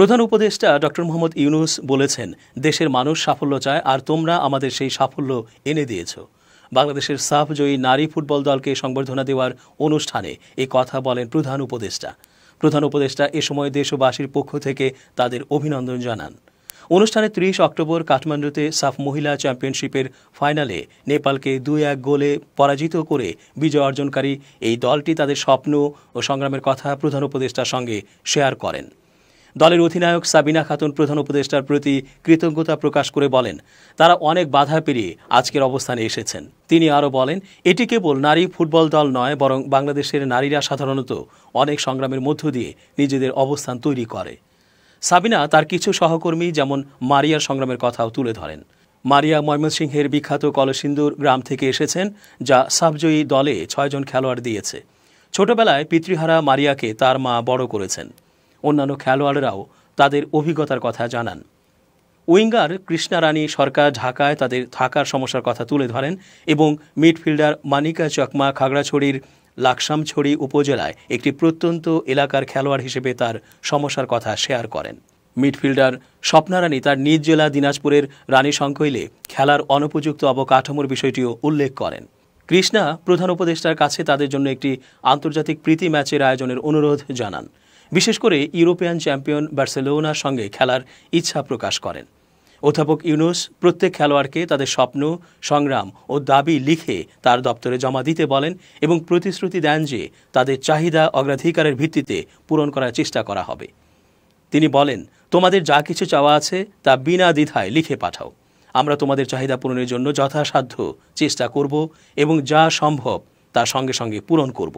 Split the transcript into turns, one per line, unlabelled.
প্রধান উপদেষ্টা ডক্টর মোহাম্মদ ইউনুস বলেছেন দেশের মানুষ সাফল্য চায় আর তোমরা আমাদের সেই সাফল্য এনে দিয়েছ বাংলাদেশের সাফ জয়ী নারী ফুটবল দলকে সংবর্ধনা দেওয়ার অনুষ্ঠানে এ কথা বলেন প্রধান উপদেষ্টা প্রধান উপদেষ্টা এ সময় দেশবাসীর পক্ষ থেকে তাদের অভিনন্দন জানান অনুষ্ঠানে ত্রিশ অক্টোবর কাঠমান্ডুতে সাফ মহিলা চ্যাম্পিয়নশিপের ফাইনালে নেপালকে দুই এক গোলে পরাজিত করে বিজয় অর্জনকারী এই দলটি তাদের স্বপ্ন ও সংগ্রামের কথা প্রধান উপদেষ্টার সঙ্গে শেয়ার করেন দলের অধিনায়ক সাবিনা খাতুন প্রধান উপদেষ্টার প্রতি কৃতজ্ঞতা প্রকাশ করে বলেন তারা অনেক বাধা পেরিয়ে আজকের অবস্থানে এসেছেন তিনি আরও বলেন এটি কেবল নারী ফুটবল দল নয় বরং বাংলাদেশের নারীরা সাধারণত অনেক সংগ্রামের মধ্য দিয়ে নিজেদের অবস্থান তৈরি করে সাবিনা তার কিছু সহকর্মী যেমন মারিয়ার সংগ্রামের কথাও তুলে ধরেন মারিয়া ময়মনসিংহের বিখ্যাত কলসিন্দুর গ্রাম থেকে এসেছেন যা সাবজয়ী দলে ছয়জন খেলোয়াড় দিয়েছে ছোটবেলায় পিতৃহারা মারিয়াকে তার মা বড় করেছেন অন্যান্য খেলোয়াড়রাও তাদের অভিজ্ঞতার কথা জানান উইঙ্গার কৃষ্ণারানী সরকার ঢাকায় তাদের থাকার সমস্যার কথা তুলে ধরেন এবং মিডফিল্ডার মানিকা চকমা খাগড়াছড়ির লাকসামছড়ি উপজেলায় একটি প্রত্যন্ত এলাকার খেলোয়াড় হিসেবে তার সমস্যার কথা শেয়ার করেন মিডফিল্ডার স্বপ্নারানী তার নিজ জেলা দিনাজপুরের রানী সংকৈলে খেলার অনুপযুক্ত অবকাঠামোর বিষয়টিও উল্লেখ করেন কৃষ্ণা প্রধান উপদেষ্টার কাছে তাদের জন্য একটি আন্তর্জাতিক প্রীতি ম্যাচের আয়োজনের অনুরোধ জানান বিশেষ করে ইউরোপিয়ান চ্যাম্পিয়ন বার্সেলোনার সঙ্গে খেলার ইচ্ছা প্রকাশ করেন অধ্যাপক ইউনুস প্রত্যেক খেলোয়াড়কে তাদের স্বপ্ন সংগ্রাম ও দাবি লিখে তার দপ্তরে জমা দিতে বলেন এবং প্রতিশ্রুতি দেন যে তাদের চাহিদা অগ্রাধিকারের ভিত্তিতে পূরণ করার চেষ্টা করা হবে তিনি বলেন তোমাদের যা কিছু চাওয়া আছে তা বিনা দ্বিধায় লিখে পাঠাও আমরা তোমাদের চাহিদা পূরণের জন্য যথাসাধ্য চেষ্টা করব এবং যা সম্ভব তা সঙ্গে সঙ্গে পূরণ করব